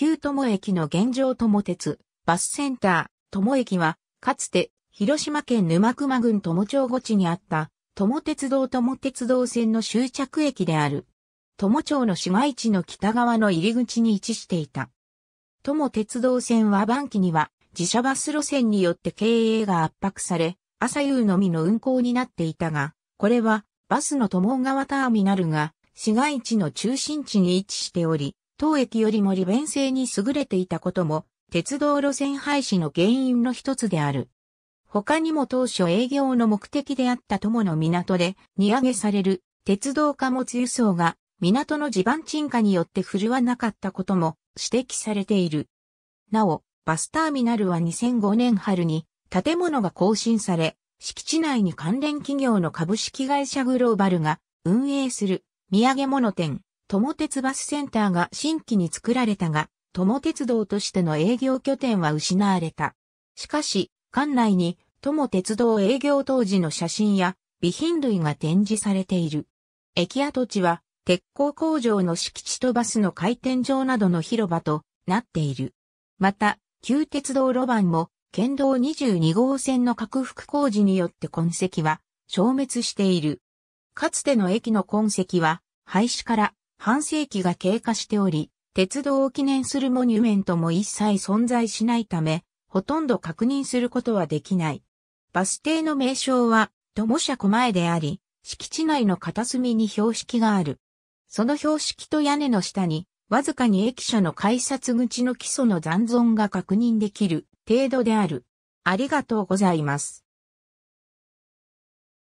旧友駅の現状友鉄、バスセンター、友駅は、かつて、広島県沼熊郡友町墓地にあった、友鉄道友鉄道線の終着駅である。友町の市街地の北側の入り口に位置していた。友鉄道線は晩期には、自社バス路線によって経営が圧迫され、朝夕のみの運行になっていたが、これは、バスの友川ターミナルが、市街地の中心地に位置しており、当駅よりも利便性に優れていたことも、鉄道路線廃止の原因の一つである。他にも当初営業の目的であった友の港で荷上げされる鉄道貨物輸送が港の地盤沈下によって振るわなかったことも指摘されている。なお、バスターミナルは2005年春に建物が更新され、敷地内に関連企業の株式会社グローバルが運営する土産物店友鉄バスセンターが新規に作られたが、友鉄道としての営業拠点は失われた。しかし、館内に友鉄道営業当時の写真や備品類が展示されている。駅跡地は鉄鋼工場の敷地とバスの回転場などの広場となっている。また、旧鉄道路盤も県道22号線の拡幅工事によって痕跡は消滅している。かつての駅の痕跡は廃止から半世紀が経過しており、鉄道を記念するモニュメントも一切存在しないため、ほとんど確認することはできない。バス停の名称は、友社小前であり、敷地内の片隅に標識がある。その標識と屋根の下に、わずかに駅舎の改札口の基礎の残存が確認できる程度である。ありがとうございます。